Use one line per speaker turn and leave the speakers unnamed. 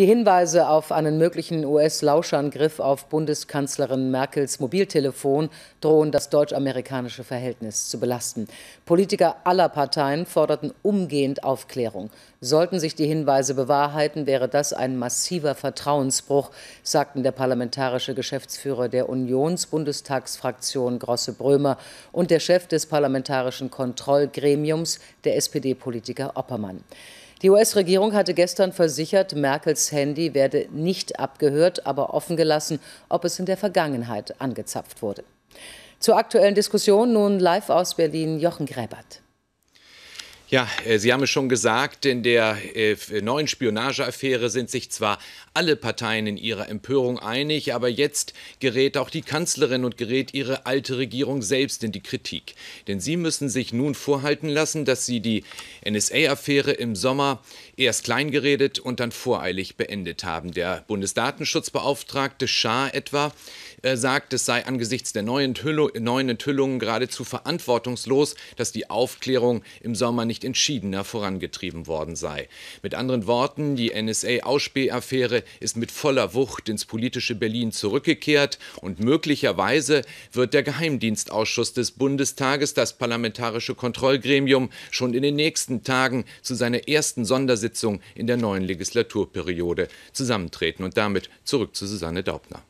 Die Hinweise auf einen möglichen US-Lauschangriff auf Bundeskanzlerin Merkels Mobiltelefon drohen das deutsch-amerikanische Verhältnis zu belasten. Politiker aller Parteien forderten umgehend Aufklärung. Sollten sich die Hinweise bewahrheiten, wäre das ein massiver Vertrauensbruch, sagten der parlamentarische Geschäftsführer der Unions-Bundestagsfraktion Grosse Brömer und der Chef des parlamentarischen Kontrollgremiums, der SPD-Politiker Oppermann. Die US-Regierung hatte gestern versichert, Merkels Handy werde nicht abgehört, aber offen gelassen, ob es in der Vergangenheit angezapft wurde. Zur aktuellen Diskussion nun live aus Berlin Jochen Gräbert.
Ja, äh, Sie haben es schon gesagt, in der äh, neuen Spionageaffäre sind sich zwar alle Parteien in ihrer Empörung einig, aber jetzt gerät auch die Kanzlerin und gerät ihre alte Regierung selbst in die Kritik. Denn sie müssen sich nun vorhalten lassen, dass sie die NSA-Affäre im Sommer erst kleingeredet und dann voreilig beendet haben. Der Bundesdatenschutzbeauftragte Schaar etwa äh, sagt, es sei angesichts der neuen, Enthüllung, neuen Enthüllungen geradezu verantwortungslos, dass die Aufklärung im Sommer nicht nicht entschiedener vorangetrieben worden sei. Mit anderen Worten, die nsa ausspähaffäre ist mit voller Wucht ins politische Berlin zurückgekehrt und möglicherweise wird der Geheimdienstausschuss des Bundestages, das parlamentarische Kontrollgremium, schon in den nächsten Tagen zu seiner ersten Sondersitzung in der neuen Legislaturperiode zusammentreten. Und damit zurück zu Susanne Daubner.